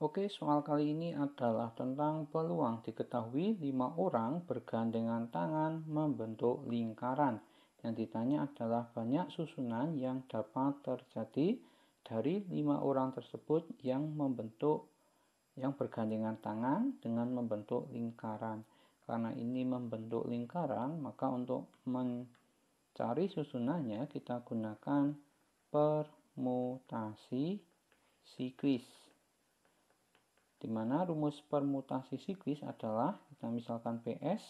Oke, soal kali ini adalah tentang peluang diketahui lima orang bergandengan tangan membentuk lingkaran. Yang ditanya adalah banyak susunan yang dapat terjadi dari lima orang tersebut yang membentuk yang bergandengan tangan dengan membentuk lingkaran. Karena ini membentuk lingkaran, maka untuk mencari susunannya kita gunakan permutasi siklis di mana rumus permutasi siklis adalah kita misalkan PS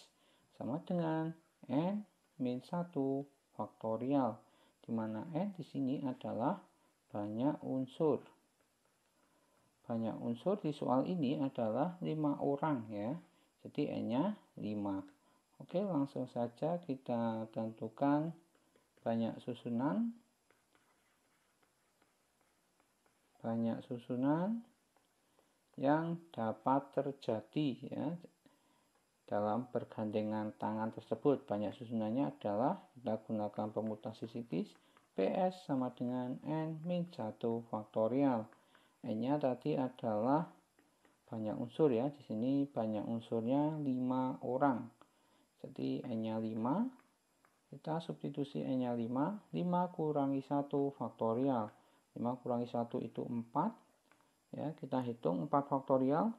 sama dengan n min 1 faktorial di mana n di sini adalah banyak unsur. Banyak unsur di soal ini adalah lima orang ya. Jadi n-nya 5. Oke, langsung saja kita tentukan banyak susunan banyak susunan yang dapat terjadi ya dalam pergandengan tangan tersebut banyak susunannya adalah kita gunakan permutasi psikis PS sama dengan N min 1 faktorial N nya tadi adalah banyak unsur ya di sini banyak unsurnya 5 orang jadi N nya 5 kita substitusi N nya 5 5 kurangi 1 faktorial 5 kurangi 1 itu 4 Ya, kita hitung 4 faktorial.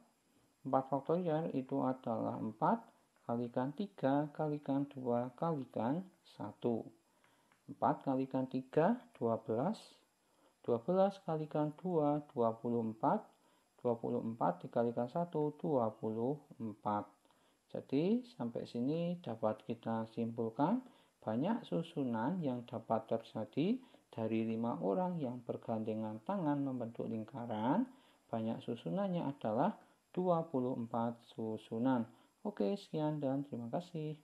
4 faktorial itu adalah 4 kalikan 3 kalikan 2 kalikan 1. 4 kalikan 3 12. 12 kalikan 2 24. 24 dikalikan 1 24. Jadi sampai sini dapat kita simpulkan banyak susunan yang dapat terjadi dari lima orang yang bergandengan tangan membentuk lingkaran banyak susunannya adalah 24 susunan. Oke, sekian dan terima kasih.